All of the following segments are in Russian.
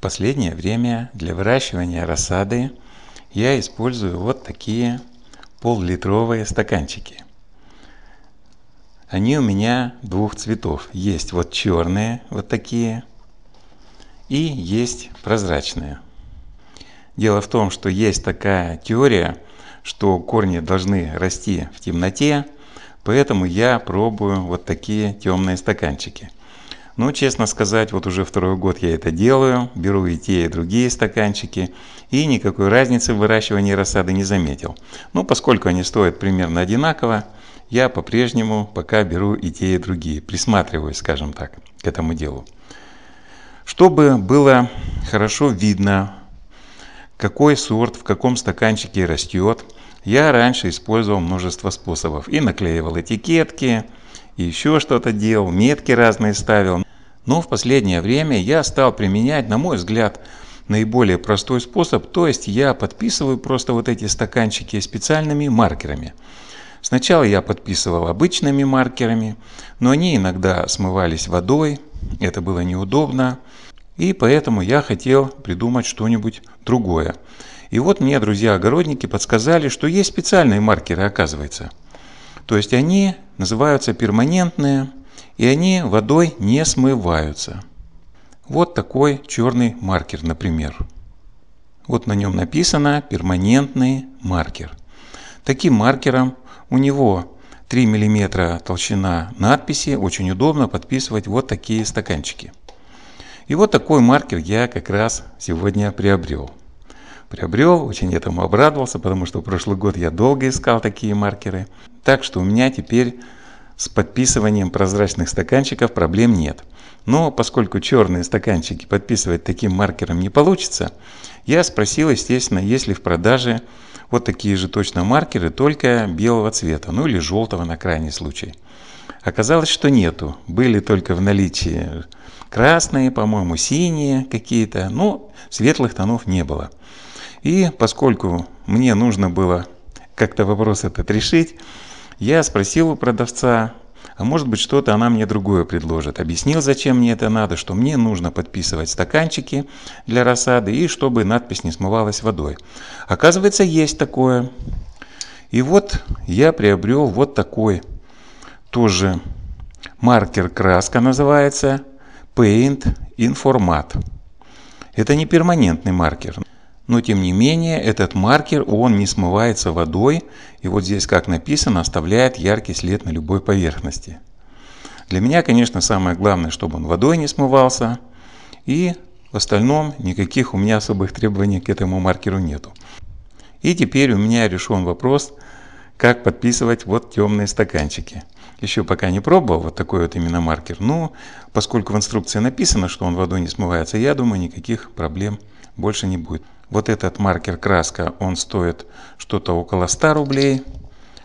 последнее время для выращивания рассады я использую вот такие пол-литровые стаканчики. Они у меня двух цветов. Есть вот черные, вот такие, и есть прозрачные. Дело в том, что есть такая теория, что корни должны расти в темноте, поэтому я пробую вот такие темные стаканчики – но, ну, честно сказать, вот уже второй год я это делаю, беру и те, и другие стаканчики, и никакой разницы в выращивании рассады не заметил. Но ну, поскольку они стоят примерно одинаково, я по-прежнему пока беру и те, и другие, присматриваюсь, скажем так, к этому делу. Чтобы было хорошо видно, какой сорт в каком стаканчике растет, я раньше использовал множество способов. И наклеивал этикетки, и еще что-то делал, метки разные ставил. Но в последнее время я стал применять, на мой взгляд, наиболее простой способ, то есть я подписываю просто вот эти стаканчики специальными маркерами. Сначала я подписывал обычными маркерами, но они иногда смывались водой, это было неудобно, и поэтому я хотел придумать что-нибудь другое. И вот мне друзья-огородники подсказали, что есть специальные маркеры, оказывается. То есть они называются перманентные, и они водой не смываются. Вот такой черный маркер, например. Вот на нем написано перманентный маркер. Таким маркером у него 3 мм толщина надписи. Очень удобно подписывать вот такие стаканчики. И вот такой маркер я как раз сегодня приобрел. Приобрел, очень этому обрадовался, потому что прошлый год я долго искал такие маркеры. Так что у меня теперь с подписыванием прозрачных стаканчиков проблем нет. Но поскольку черные стаканчики подписывать таким маркером не получится, я спросил, естественно, есть ли в продаже вот такие же точно маркеры, только белого цвета, ну или желтого на крайний случай. Оказалось, что нету. Были только в наличии красные, по-моему, синие какие-то, но светлых тонов не было. И поскольку мне нужно было как-то вопрос этот решить, я спросил у продавца, а может быть что-то она мне другое предложит. Объяснил, зачем мне это надо, что мне нужно подписывать стаканчики для рассады и чтобы надпись не смывалась водой. Оказывается, есть такое. И вот я приобрел вот такой тоже маркер краска называется Paint Informat. Это не перманентный маркер. Но тем не менее, этот маркер, он не смывается водой, и вот здесь, как написано, оставляет яркий след на любой поверхности. Для меня, конечно, самое главное, чтобы он водой не смывался, и в остальном никаких у меня особых требований к этому маркеру нету. И теперь у меня решен вопрос, как подписывать вот темные стаканчики. Еще пока не пробовал вот такой вот именно маркер, но поскольку в инструкции написано, что он водой не смывается, я думаю, никаких проблем больше не будет. Вот этот маркер краска, он стоит что-то около 100 рублей.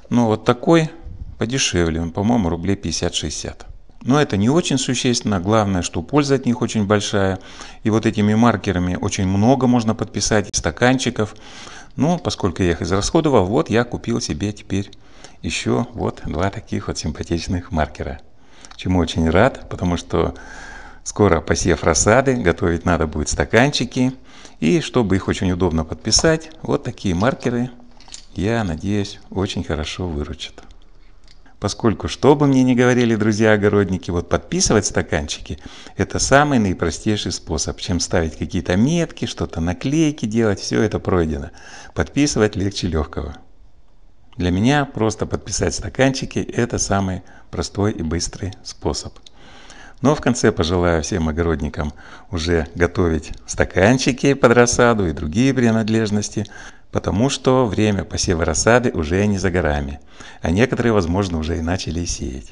Но ну, вот такой подешевле, он, по-моему, рублей 50-60. Но это не очень существенно. Главное, что польза от них очень большая. И вот этими маркерами очень много можно подписать стаканчиков. Ну, поскольку я их израсходовал, вот я купил себе теперь еще вот два таких вот симпатичных маркера. Чему очень рад, потому что Скоро, посев рассады, готовить надо будет стаканчики. И чтобы их очень удобно подписать, вот такие маркеры, я надеюсь, очень хорошо выручат. Поскольку, что бы мне ни говорили друзья-огородники, вот подписывать стаканчики – это самый наипростейший способ, чем ставить какие-то метки, что-то наклейки делать, все это пройдено. Подписывать легче легкого. Для меня просто подписать стаканчики – это самый простой и быстрый способ. Но в конце пожелаю всем огородникам уже готовить стаканчики под рассаду и другие принадлежности, потому что время посева рассады уже не за горами, а некоторые, возможно, уже и начали сеять.